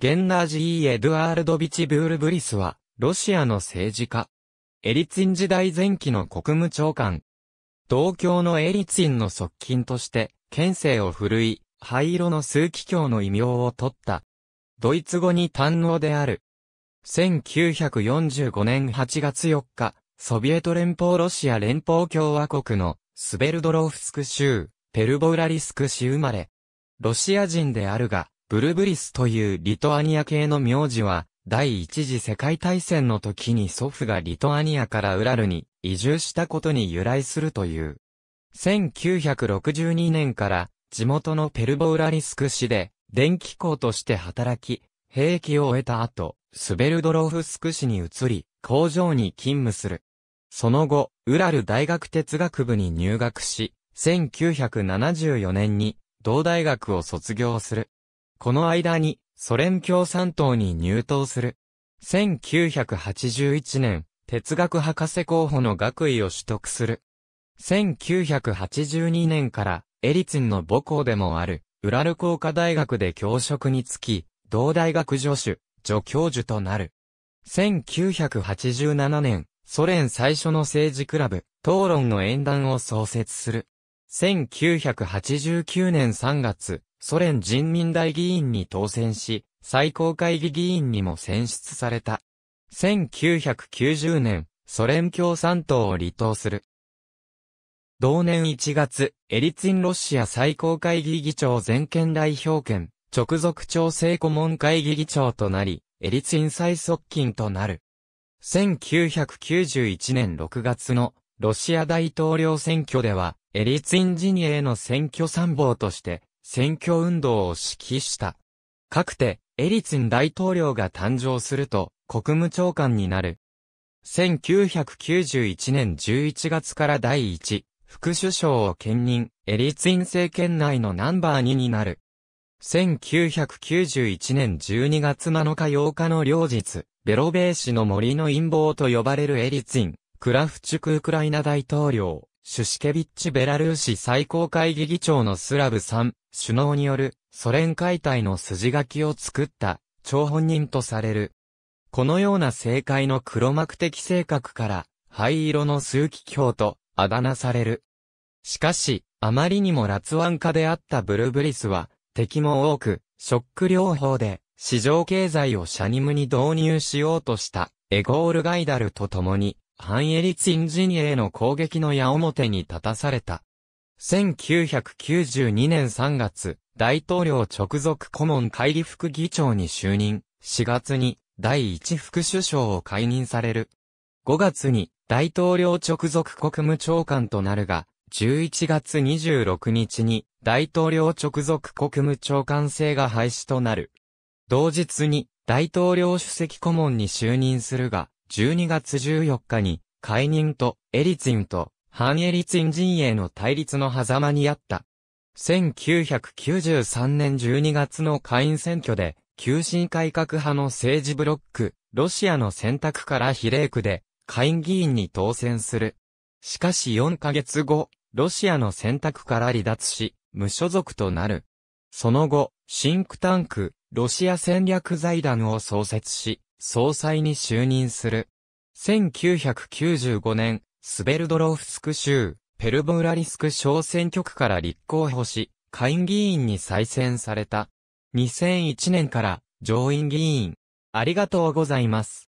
ゲンナージー・エドゥアールドビチ・ブールブリスは、ロシアの政治家。エリツィン時代前期の国務長官。同郷のエリツィンの側近として、県政を振るい、灰色の数奇教の異名を取った。ドイツ語に堪能である。1945年8月4日、ソビエト連邦ロシア連邦共和国のスベルドロフスク州、ペルボウラリスク市生まれ。ロシア人であるが、ブルブリスというリトアニア系の名字は、第一次世界大戦の時に祖父がリトアニアからウラルに移住したことに由来するという。1962年から地元のペルボウラリスク市で電気工として働き、兵器を終えた後、スベルドロフスク市に移り、工場に勤務する。その後、ウラル大学哲学部に入学し、1974年に同大学を卒業する。この間にソ連共産党に入党する。1981年、哲学博士候補の学位を取得する。1982年からエリツィンの母校でもある、ウラル工科大学で教職につき、同大学助手、助教授となる。1987年、ソ連最初の政治クラブ、討論の演壇を創設する。1989年3月、ソ連人民大議員に当選し、最高会議議員にも選出された。1990年、ソ連共産党を離党する。同年1月、エリツィンロシア最高会議議長全権代表権、直属調整顧問会議議長となり、エリツィン最側近となる。1991年6月のロシア大統領選挙では、エリツィン陣営の選挙参謀として選挙運動を指揮した。かくて、エリツィン大統領が誕生すると、国務長官になる。1991年11月から第1、副首相を兼任、エリツィン政権内のナンバー2になる。1991年12月7日8日の両日、ベロベー氏の森の陰謀と呼ばれるエリツィン、クラフチュクウクライナ大統領、シュシケビッチ・ベラルーシ最高会議議長のスラブ3首脳によるソ連解体の筋書きを作った張本人とされる。このような政界の黒幕的性格から灰色の数奇表とあだ名される。しかし、あまりにも辣腕家であったブルブリスは敵も多く、ショック療法で市場経済をシャニムに導入しようとしたエゴール・ガイダルと共にハンエリツインジニエへの攻撃の矢面に立たされた。1992年3月、大統領直属顧問会理副議長に就任、4月に第一副首相を解任される。5月に大統領直属国務長官となるが、11月26日に大統領直属国務長官制が廃止となる。同日に大統領主席顧問に就任するが、12月14日に、解任と、エリツィンと、反エリツィン陣営の対立の狭間にあった。1993年12月の下院選挙で、急進改革派の政治ブロック、ロシアの選択から比例区で、下院議員に当選する。しかし4ヶ月後、ロシアの選択から離脱し、無所属となる。その後、シンクタンク、ロシア戦略財団を創設し、総裁に就任する。1995年、スベルドロフスク州、ペルボウラリスク小選挙区から立候補し、下院議員に再選された。2001年から上院議員。ありがとうございます。